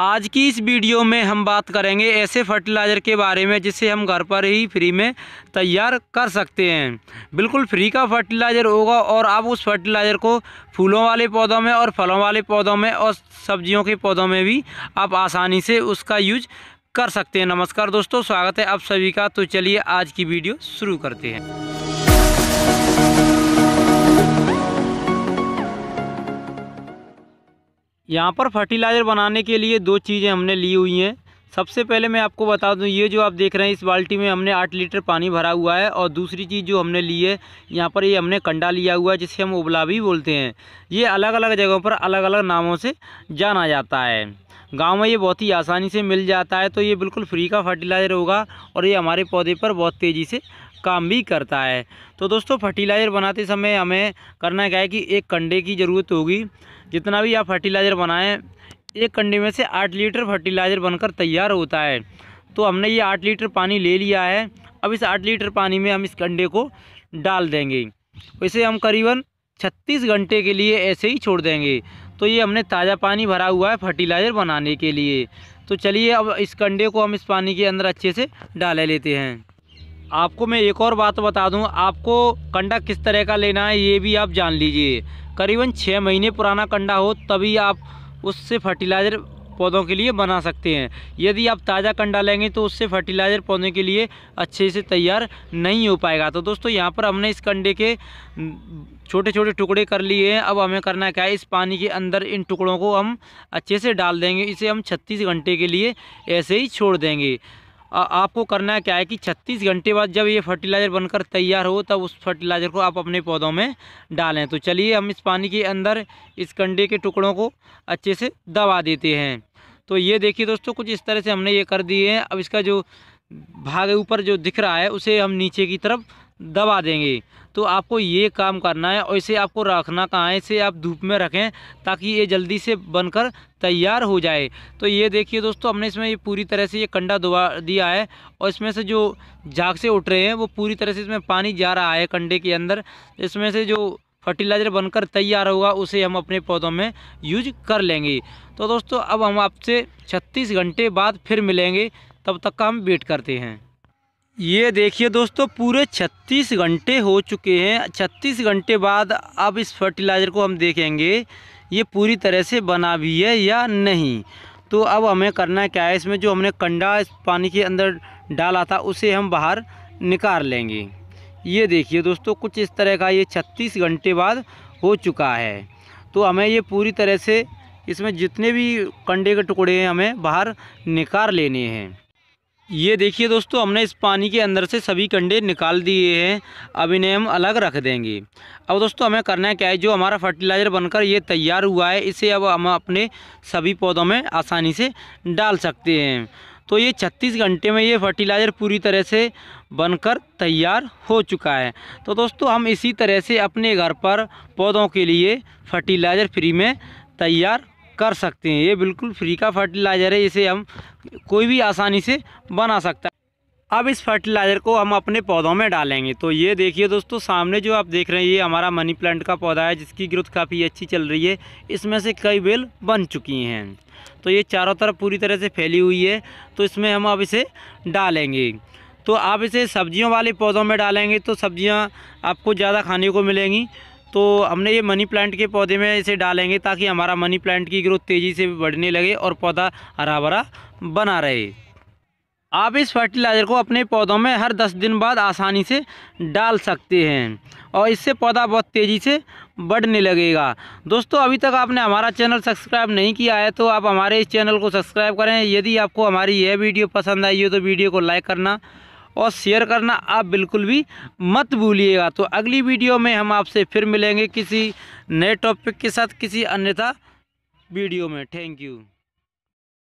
आज की इस वीडियो में हम बात करेंगे ऐसे फर्टिलाइज़र के बारे में जिसे हम घर पर ही फ्री में तैयार कर सकते हैं बिल्कुल फ्री का फर्टिलाइज़र होगा और आप उस फर्टिलाइज़र को फूलों वाले पौधों में और फलों वाले पौधों में और सब्जियों के पौधों में भी आप आसानी से उसका यूज कर सकते हैं नमस्कार दोस्तों स्वागत है आप सभी का तो चलिए आज की वीडियो शुरू करते हैं यहाँ पर फर्टिलाइज़र बनाने के लिए दो चीज़ें हमने ली हुई हैं सबसे पहले मैं आपको बता दूं ये जो आप देख रहे हैं इस बाल्टी में हमने आठ लीटर पानी भरा हुआ है और दूसरी चीज़ जो हमने ली है यहाँ पर ये हमने कंडा लिया हुआ है जिसे हम उबला भी बोलते हैं ये अलग अलग जगहों पर अलग अलग नामों से जाना जाता है गांव में ये बहुत ही आसानी से मिल जाता है तो ये बिल्कुल फ्री का फर्टिलाइज़र होगा और ये हमारे पौधे पर बहुत तेज़ी से काम भी करता है तो दोस्तों फर्टिलाइज़र बनाते समय हमें करना क्या है कि एक कंडे की ज़रूरत होगी जितना भी आप फर्टिलाइज़र बनाएँ एक कंडे में से आठ लीटर फर्टिलाइज़र बनकर तैयार होता है तो हमने ये आठ लीटर पानी ले लिया है अब इस आठ लीटर पानी में हम इस कंडे को डाल देंगे इसे हम करीबन छत्तीस घंटे के लिए ऐसे ही छोड़ देंगे तो ये हमने ताज़ा पानी भरा हुआ है फर्टिलाइज़र बनाने के लिए तो चलिए अब इस कंडे को हम इस पानी के अंदर अच्छे से डाले लेते हैं आपको मैं एक और बात बता दूं आपको कंडा किस तरह का लेना है ये भी आप जान लीजिए करीबन छः महीने पुराना कंडा हो तभी आप उससे फर्टिलाइज़र पौधों के लिए बना सकते हैं यदि आप ताज़ा कंडा लेंगे तो उससे फर्टिलाइज़र पौधे के लिए अच्छे से तैयार नहीं हो पाएगा तो दोस्तों यहाँ पर हमने इस कंडे के छोटे छोटे टुकड़े कर लिए हैं अब हमें करना क्या है इस पानी के अंदर इन टुकड़ों को हम अच्छे से डाल देंगे इसे हम छत्तीस घंटे के लिए ऐसे ही छोड़ देंगे आपको करना क्या है कि 36 घंटे बाद जब ये फर्टिलाइज़र बनकर तैयार हो तब उस फर्टिलाइज़र को आप अपने पौधों में डालें तो चलिए हम इस पानी के अंदर इस कंडे के टुकड़ों को अच्छे से दबा देते हैं तो ये देखिए दोस्तों कुछ इस तरह से हमने ये कर दिए हैं अब इसका जो भाग ऊपर जो दिख रहा है उसे हम नीचे की तरफ दबा देंगे तो आपको ये काम करना है और इसे आपको रखना कहाँ है इसे आप धूप में रखें ताकि ये जल्दी से बनकर तैयार हो जाए तो ये देखिए दोस्तों हमने इसमें ये पूरी तरह से ये कंडा दबा दिया है और इसमें से जो झाग से उठ रहे हैं वो पूरी तरह से इसमें पानी जा रहा है कंडे के अंदर इसमें से जो फर्टिलाइज़र बनकर तैयार होगा उसे हम अपने पौधों में यूज कर लेंगे तो दोस्तों अब हम आपसे छत्तीस घंटे बाद फिर मिलेंगे तब तक का हम वेट करते हैं ये देखिए दोस्तों पूरे 36 घंटे हो चुके हैं 36 घंटे बाद अब इस फर्टिलाइज़र को हम देखेंगे ये पूरी तरह से बना भी है या नहीं तो अब हमें करना क्या है इसमें जो हमने कंडा इस पानी के अंदर डाला था उसे हम बाहर निकाल लेंगे ये देखिए दोस्तों कुछ इस तरह का ये छत्तीस घंटे बाद हो चुका है तो हमें ये पूरी तरह से इसमें जितने भी कंडे के टुकड़े हैं हमें बाहर निकाल लेने हैं ये देखिए दोस्तों हमने इस पानी के अंदर से सभी कंडे निकाल दिए हैं अब इन्हें हम अलग रख देंगे अब दोस्तों हमें करना क्या है जो हमारा फर्टिलाइज़र बनकर ये तैयार हुआ है इसे अब हम अपने सभी पौधों में आसानी से डाल सकते हैं तो ये छत्तीस घंटे में ये फर्टिलाइज़र पूरी तरह से बनकर तैयार हो चुका है तो दोस्तों हम इसी तरह से अपने घर पर पौधों के लिए फर्टिलाइज़र फ्री में तैयार कर सकते हैं ये बिल्कुल फ्री का फर्टिलाइज़र है इसे हम कोई भी आसानी से बना सकता है अब इस फर्टिलाइज़र को हम अपने पौधों में डालेंगे तो ये देखिए दोस्तों सामने जो आप देख रहे हैं ये हमारा मनी प्लांट का पौधा है जिसकी ग्रोथ काफ़ी अच्छी चल रही है इसमें से कई बेल बन चुकी हैं तो ये चारों तरफ पूरी तरह से फैली हुई है तो इसमें हम अब इसे डालेंगे तो आप इसे सब्जियों वाले पौधों में डालेंगे तो सब्जियाँ आपको ज़्यादा खाने को मिलेंगी तो हमने ये मनी प्लांट के पौधे में इसे डालेंगे ताकि हमारा मनी प्लांट की ग्रोथ तेज़ी से बढ़ने लगे और पौधा हरा भरा बना रहे आप इस फर्टिलाइज़र को अपने पौधों में हर दस दिन बाद आसानी से डाल सकते हैं और इससे पौधा बहुत तेज़ी से बढ़ने लगेगा दोस्तों अभी तक आपने हमारा चैनल सब्सक्राइब नहीं किया है तो आप हमारे इस चैनल को सब्सक्राइब करें यदि आपको हमारी यह वीडियो पसंद आई हो तो वीडियो को लाइक करना और शेयर करना आप बिल्कुल भी मत भूलिएगा तो अगली वीडियो में हम आपसे फिर मिलेंगे किसी नए टॉपिक के साथ किसी अन्यथा वीडियो में थैंक यू